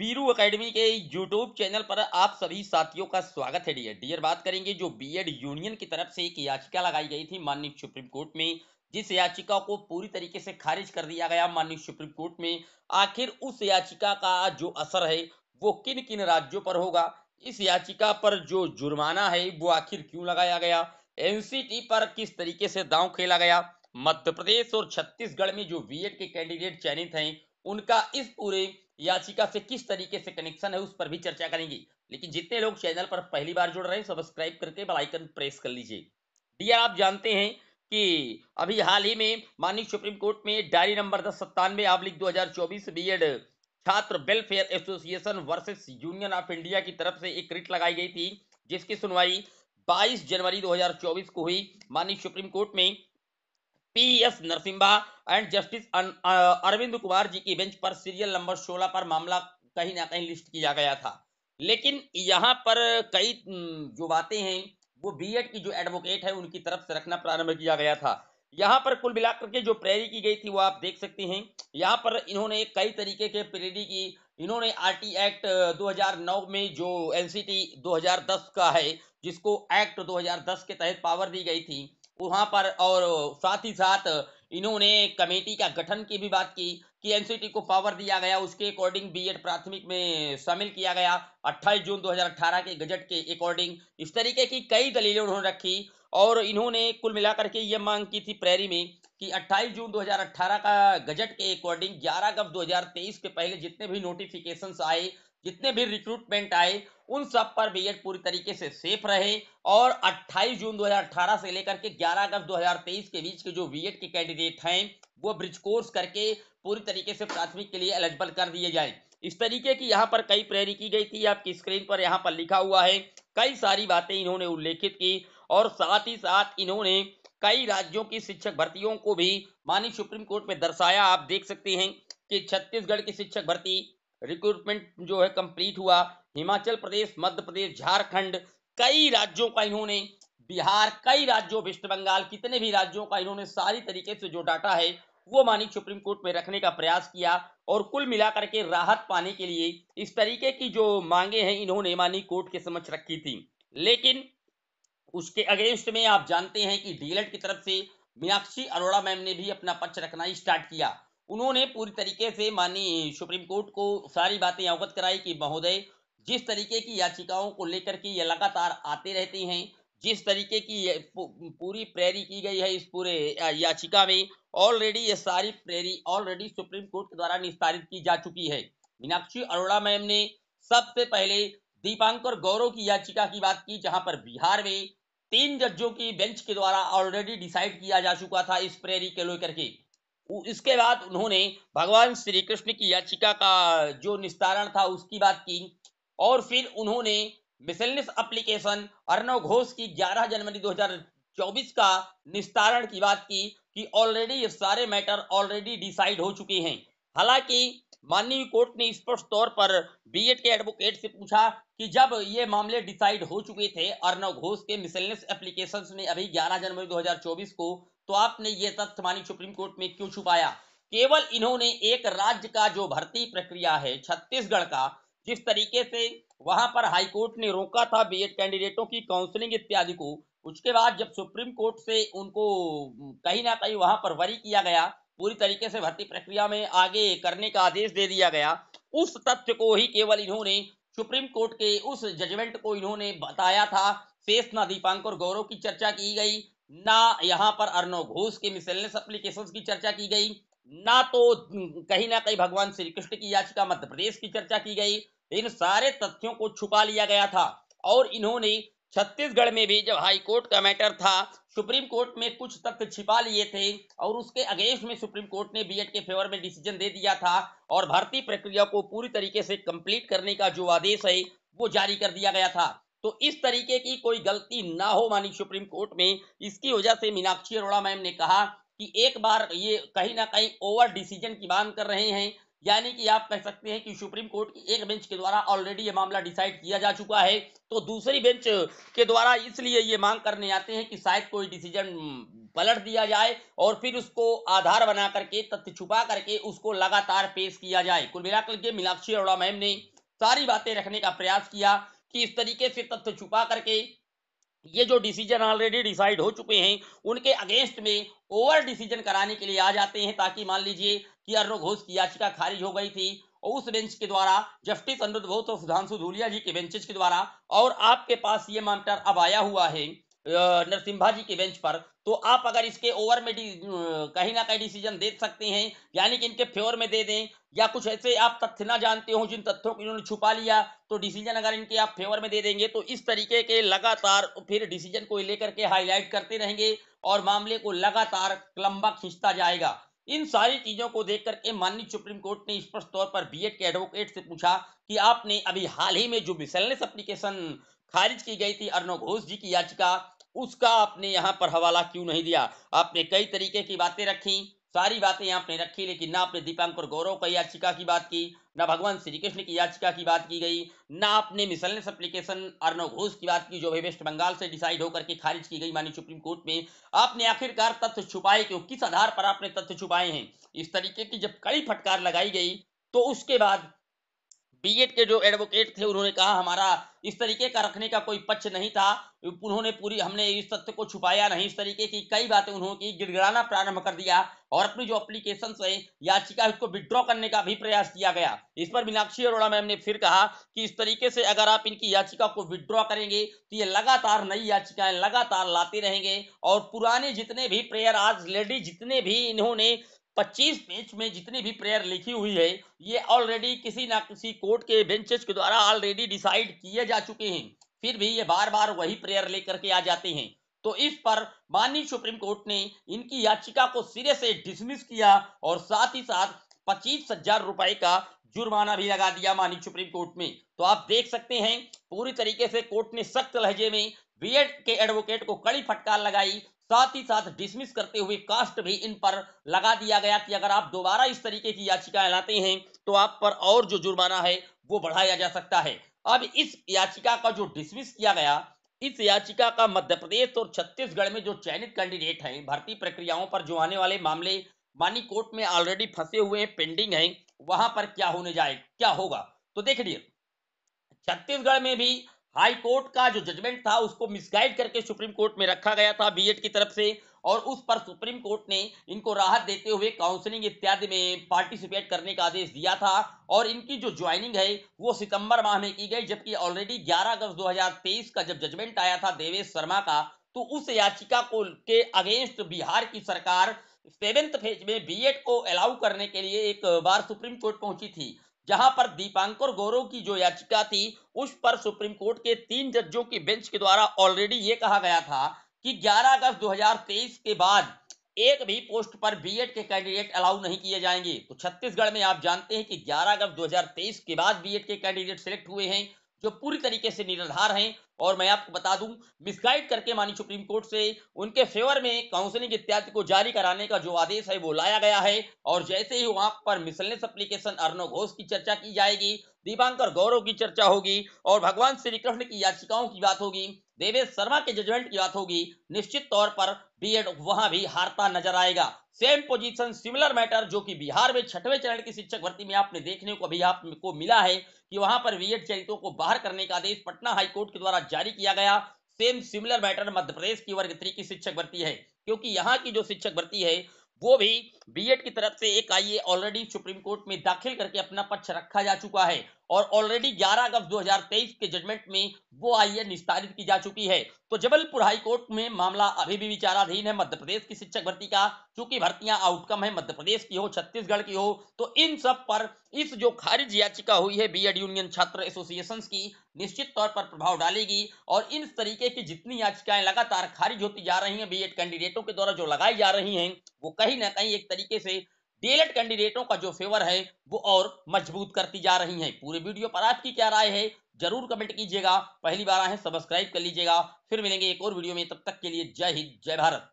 पीरू academy के YouTube channel पर आप सभी साथियों का स्वागत है डियर डियर बात करेंगे जो बीएड यूनियन की तरफ से एक याचिका लगाई गई थी माननीय सुप्रीम कोर्ट में जिस याचिका को पूरी तरीके से खारिज कर दिया गया माननीय सुप्रीम कोर्ट में आखिर उस याचिका का जो असर है वो किन किन राज्यों पर होगा इस याचिका पर जो जुर्माना है वो आखिर क्यों लगाया गया एनसीटी पर किस तरीके से दाव खेला गया मध्य प्रदेश और छत्तीसगढ़ में जो बी के कैंडिडेट चयनित हैं उनका इस पूरे याचिका से किस तरीके से कनेक्शन है उस पर भी चर्चा करेंगे लेकिन जितने लोग चैनल पर पहली बार जुड़ रहे हैं सब्सक्राइब करके बेल आइकन प्रेस कर लीजिए डी आप जानते हैं कि अभी हाल ही में माननीय सुप्रीम कोर्ट में डायरी नंबर दस सत्तानवे आबलिक दो हजार छात्र welfare association versus union of India की तरफ से एक रिट लगाई गई थी जिसकी सुनवाई 22 जनवरी 2024 को हुई माननीय सुप्रीम कोर्ट में P S Narasimha and justice Arvind Kumar ji की बेंच पर सीरियल नंबर 16 पर मामला कहीं ना कहीं लिस्ट किया गया था लेकिन यहाँ पर कई जो बातें हैं वो एड की जो एडवोकेट है उनकी तरफ से रखना प्रारंभ किया गया था यहाँ पर कुल मिलाकर के जो प्रेरी की गई थी वो आप देख सकते हैं यहाँ पर इन्होंने कई तरीके के प्रेरी की इन्होंने आरटी एक्ट 2009 में जो एनसीटी 2010 का है जिसको एक्ट 2010 के तहत पावर दी गई थी वहां पर और साथ ही साथ इन्होंने कमेटी का गठन की भी बात की कि एनसीटी को पावर दिया गया उसके अकॉर्डिंग बीएड प्राथमिक में शामिल किया गया 28 जून 2018 के गजट के अकॉर्डिंग इस तरीके की कई दलीलें उन्होंने रखी और इन्होंने कुल मिलाकर के ये मांग की थी प्रेरी में कि 28 जून 2018 का गजट के अकॉर्डिंग 11 अगस्त 2023 के पहले जितने भी नोटिफिकेशंस आए जितने भी रिक्रूटमेंट आए उन सब पर बीएड पूरी तरीके से सेफ रहे और 28 जून 2018 से लेकर के 11 अगस्त 2023 के बीच के जो बीएड के कैंडिडेट हैं वो ब्रिज कोर्स करके पूरी तरीके से प्राथमिक के लिए एलिजिबल कर दिए जाए इस तरीके की यहाँ पर कई प्रेरी की गई थी आपकी स्क्रीन पर यहाँ पर लिखा हुआ है कई सारी बातें इन्होंने उल्लेखित की और साथ ही साथ इन्होंने कई राज्यों की शिक्षक भर्तियों को भी मानी सुप्रीम कोर्ट में दर्शाया आप देख सकते हैं कि छत्तीसगढ़ की शिक्षक भर्ती रिक्रूटमेंट जो है कंप्लीट हुआ हिमाचल प्रदेश मध्य प्रदेश झारखंड कई राज्यों का इन्होंने बिहार कई राज्यों वेस्ट बंगाल कितने भी राज्यों का इन्होंने सारी तरीके से जो डाटा है वो मानिक सुप्रीम कोर्ट में रखने का प्रयास किया और कुल मिलाकर के राहत पाने के लिए इस तरीके की जो मांगे हैं इन्होंने मानी कोर्ट के समक्ष रखी थी लेकिन उसके अगेंस्ट में आप जानते हैं कि डीएलएड की तरफ से मीनाक्षी अरोड़ा मैम ने भी अपना पक्ष रखना स्टार्ट किया उन्होंने पूरी तरीके से मानी सुप्रीम कोर्ट को सारी बातें अवगत कराई कि महोदय जिस तरीके की याचिकाओं को लेकर के ये लगातार आते रहती हैं जिस तरीके की पूरी प्रेरी की गई है इस पूरे याचिका में ऑलरेडी ये सारी प्रेरी ऑलरेडी सुप्रीम कोर्ट के द्वारा निस्तारित की जा चुकी है मीनाक्षी अरोड़ा मैम ने सबसे पहले दीपांकर गौरव की याचिका की बात की जहां पर बिहार में तीन जजों की बेंच के द्वारा ऑलरेडी डिसाइड किया जा चुका था इस प्रेरी के लेकर के इसके बाद उन्होंने भगवान श्री कृष्ण की याचिका का जो निस्तारण था उसकी बात की और फिर उन्होंने मिसलनिस अप्लीकेशन अर्णव घोष की 11 जनवरी 2024 का निस्तारण की बात की कि ऑलरेडी ये सारे मैटर ऑलरेडी डिसाइड हो चुके हैं हालांकि माननीय कोर्ट ने स्पष्ट तौर पर बीएड के एडवोकेट से पूछा कि जब ये मामले डिसाइड हो चुके थे अर्नव घोष के मिसलेनियस एप्लीकेशन में अभी 11 जनवरी 2024 को तो आपने ये तथ्य मानी सुप्रीम कोर्ट में क्यों छुपाया केवल इन्होंने एक राज्य का जो भर्ती प्रक्रिया है छत्तीसगढ़ का जिस तरीके से वहां पर हाईकोर्ट ने रोका था बीएड कैंडिडेटों की काउंसलिंग इत्यादि को उसके बाद जब सुप्रीम कोर्ट से उनको कहीं ना कहीं वहां पर वरी किया गया पूरी तरीके से भर्ती प्रक्रिया में आगे करने का आदेश दे दिया गया उस तथ्य को ही केवल इन्होंने सुप्रीम कोर्ट के उस जजमेंट को इन्होंने बताया था शेष ना दीपांकर गौरव की चर्चा की गई ना यहाँ पर अर्णव घोष के मिसलनेस एप्लीकेशन की चर्चा की गई ना तो कहीं ना कहीं भगवान श्री कृष्ण की याचिका मध्य प्रदेश की चर्चा की गई इन सारे तथ्यों को छुपा लिया गया था और इन्होंने छत्तीसगढ़ में भी जब हाई कोर्ट का मैटर था सुप्रीम कोर्ट में कुछ तथ्य छिपा लिए थे और उसके अगेंस्ट में सुप्रीम कोर्ट ने बीएड के फेवर में डिसीजन दे दिया था और भर्ती प्रक्रिया को पूरी तरीके से कंप्लीट करने का जो आदेश है वो जारी कर दिया गया था तो इस तरीके की कोई गलती ना हो मानी सुप्रीम कोर्ट में इसकी वजह से मीनाक्षी अरोड़ा मैम ने कहा कि एक बार ये कहीं ना कहीं ओवर डिसीजन की मांग कर रहे हैं यानी कि आप कह सकते हैं कि सुप्रीम कोर्ट की एक बेंच के द्वारा ऑलरेडी ये मामला डिसाइड किया जा चुका है तो दूसरी बेंच के द्वारा इसलिए ये मांग करने आते हैं कि शायद कोई डिसीजन पलट दिया जाए और फिर उसको आधार बना करके तथ्य छुपा करके उसको लगातार पेश किया जाए कुल मिलाकर के मीनाक्षी अरोड़ा मैम ने सारी बातें रखने का प्रयास किया कि इस तरीके से तथ्य छुपा करके ये जो डिसीजन ऑलरेडी डिसाइड हो चुके हैं उनके अगेंस्ट में ओवर डिसीजन कराने के लिए आ जाते हैं ताकि मान लीजिए कि अर्णव घोष की याचिका खारिज हो गई थी और उस बेंच के द्वारा जस्टिस अनुरुद्ध घोष और सुधांशु धूलिया जी के बेंचेज के द्वारा और आपके पास ये मामटर अब आया हुआ है नरसिम्हा जी के बेंच पर तो आप अगर इसके ओवर में कहीं ना कहीं डिसीजन दे सकते हैं यानी कि इनके फेवर में दे दें या कुछ ऐसे आप तथ्य ना जानते हो जिन तथ्यों को इन्होंने छुपा लिया तो डिसीजन अगर इनके आप फेवर में दे देंगे तो इस तरीके के लगातार फिर डिसीजन को लेकर के हाईलाइट करते रहेंगे और मामले को लगातार लंबा खींचता जाएगा इन सारी चीजों को देख करके माननीय सुप्रीम कोर्ट ने स्पष्ट तौर पर बीएड के एडवोकेट से पूछा कि आपने अभी हाल ही में जो मिसलनेस एप्लीकेशन खारिज की गई थी अर्णव घोष जी की याचिका उसका आपने यहाँ पर हवाला क्यों नहीं दिया आपने कई तरीके की बातें रखी सारी बातें आपने रखी लेकिन ना आपने दीपांकर गौरव का याचिका की बात की ना भगवान श्री कृष्ण की याचिका की बात की गई ना आपने मिसलनेस एप्लीकेशन अर्नव घोष की बात की जो वेस्ट बंगाल से डिसाइड होकर के खारिज की गई मानी सुप्रीम कोर्ट में आपने आखिरकार तथ्य छुपाए क्यों किस आधार पर आपने तथ्य छुपाए हैं इस तरीके की जब कड़ी फटकार लगाई गई तो उसके बाद बीएड के जो एडवोकेट थे उन्होंने कहा हमारा इस तरीके का रखने का कोई पक्ष नहीं था उन्होंने पूरी हमने इस तथ्य को छुपाया नहीं इस तरीके की कई बातें उन्होंने गिड़गड़ाना प्रारंभ कर दिया और अपनी जो अप्लीकेशन है याचिका उसको विड्रॉ करने का भी प्रयास किया गया इस पर मीनाक्षी अरोड़ा मैम ने फिर कहा कि इस तरीके से अगर आप इनकी याचिका को विड्रॉ करेंगे तो ये लगातार नई याचिकाएं लगातार लाते रहेंगे और पुराने जितने भी प्रेयर आज लेडी जितने भी इन्होंने 25 पेज में जितनी भी प्रेयर लिखी हुई है ये ऑलरेडी किसी ना किसी कोर्ट के बेंचेस के द्वारा ऑलरेडी डिसाइड किए जा चुके हैं फिर भी ये बार बार वही प्रेयर लेकर के आ जाते हैं तो इस पर माननीय सुप्रीम कोर्ट ने इनकी याचिका को सिरे से डिसमिस किया और साथ ही साथ पच्चीस हजार रुपए का जुर्माना भी लगा दिया माननीय सुप्रीम कोर्ट में तो आप देख सकते हैं पूरी तरीके से कोर्ट ने सख्त लहजे में बीएड के एडवोकेट को कड़ी फटकार लगाई साथ ही साथ डिसमिस करते हुए कास्ट भी इन पर लगा दिया गया कि अगर आप दोबारा इस तरीके की याचिका लाते हैं तो आप पर और जो जुर्माना है वो बढ़ाया जा सकता है अब इस याचिका का जो डिसमिस किया गया इस याचिका का मध्य प्रदेश और छत्तीसगढ़ में जो चयनित कैंडिडेट हैं भर्ती प्रक्रियाओं पर जो आने वाले मामले मानी कोर्ट में ऑलरेडी फंसे हुए पेंडिंग हैं वहां पर क्या होने जाए क्या होगा तो देख लिये छत्तीसगढ़ में भी हाई कोर्ट का जो जजमेंट था उसको मिसगाइड करके सुप्रीम कोर्ट में रखा गया था बीएड की तरफ से और उस पर सुप्रीम कोर्ट ने इनको राहत देते हुए काउंसलिंग इत्यादि में पार्टिसिपेट करने का आदेश दिया था और इनकी जो ज्वाइनिंग है वो सितंबर माह में की गई जबकि ऑलरेडी 11 अगस्त 2023 का जब जजमेंट आया था देवेश शर्मा का तो उस याचिका को के अगेंस्ट बिहार की सरकार सेवेंथ फेज में बी को अलाउ करने के लिए एक बार सुप्रीम कोर्ट पहुंची थी जहां पर दीपांकर गौरव की जो याचिका थी उस पर सुप्रीम कोर्ट के तीन जजों की बेंच के द्वारा ऑलरेडी ये कहा गया था कि 11 अगस्त 2023 के बाद एक भी पोस्ट पर बीएड के कैंडिडेट अलाउ नहीं किए जाएंगे तो छत्तीसगढ़ में आप जानते हैं कि 11 अगस्त 2023 के बाद बीएड के कैंडिडेट सिलेक्ट हुए हैं जो पूरी तरीके से निराधार हैं और मैं आपको बता दूं मिसगाइड करके मानी सुप्रीम कोर्ट से उनके फेवर में काउंसलिंग इत्यादि को जारी कराने का जो आदेश है वो लाया गया है और जैसे ही वहां पर मिसलनेस एप्लीकेशन अर्णव घोष की चर्चा की जाएगी दीपांकर गौरव की चर्चा होगी और भगवान श्री कृष्ण की याचिकाओं की बात होगी देवेश शर्मा के जजमेंट की बात होगी निश्चित तौर पर एड वहां भी हारता नजर आएगा सेम पोजीशन सिमिलर मैटर जो कि बिहार में छठवें चरण की शिक्षक भर्ती में आपने देखने को अभी आपको मिला है कि वहां पर एड चरितों को बाहर करने का आदेश पटना हाईकोर्ट के द्वारा जारी किया गया same similar matter Madhya Pradesh की वर्ग थ्री की शिक्षक भर्ती है क्योंकि यहाँ की जो शिक्षक भर्ती है वो भी बीएड की तरफ से एक आईए ऑलरेडी सुप्रीम कोर्ट में दाखिल करके अपना पक्ष रखा जा चुका है और ऑलरेडी 11 अगस्त 2023 के जजमेंट में वो आईए निस्तारित की जा चुकी है तो जबलपुर हाई कोर्ट में मामला अभी भी विचाराधीन है मध्य प्रदेश की शिक्षक भर्ती का क्योंकि भर्तियां आउटकम है मध्य प्रदेश की हो छत्तीसगढ़ की हो तो इन सब पर इस जो खारिज याचिका हुई है बी यूनियन छात्र एसोसिएशन की निश्चित तौर पर प्रभाव डालेगी और इन तरीके की जितनी याचिकाएं लगातार खारिज होती जा रही है बी कैंडिडेटों के द्वारा जो लगाई जा रही है वो कहीं ना कहीं एक तरीके से डीएलएड कैंडिडेटों का जो फेवर है वो और मजबूत करती जा रही है पूरे वीडियो पर आपकी क्या राय है जरूर कमेंट कीजिएगा पहली बार आए सब्सक्राइब कर लीजिएगा फिर मिलेंगे एक और वीडियो में तब तक के लिए जय हिंद जय भारत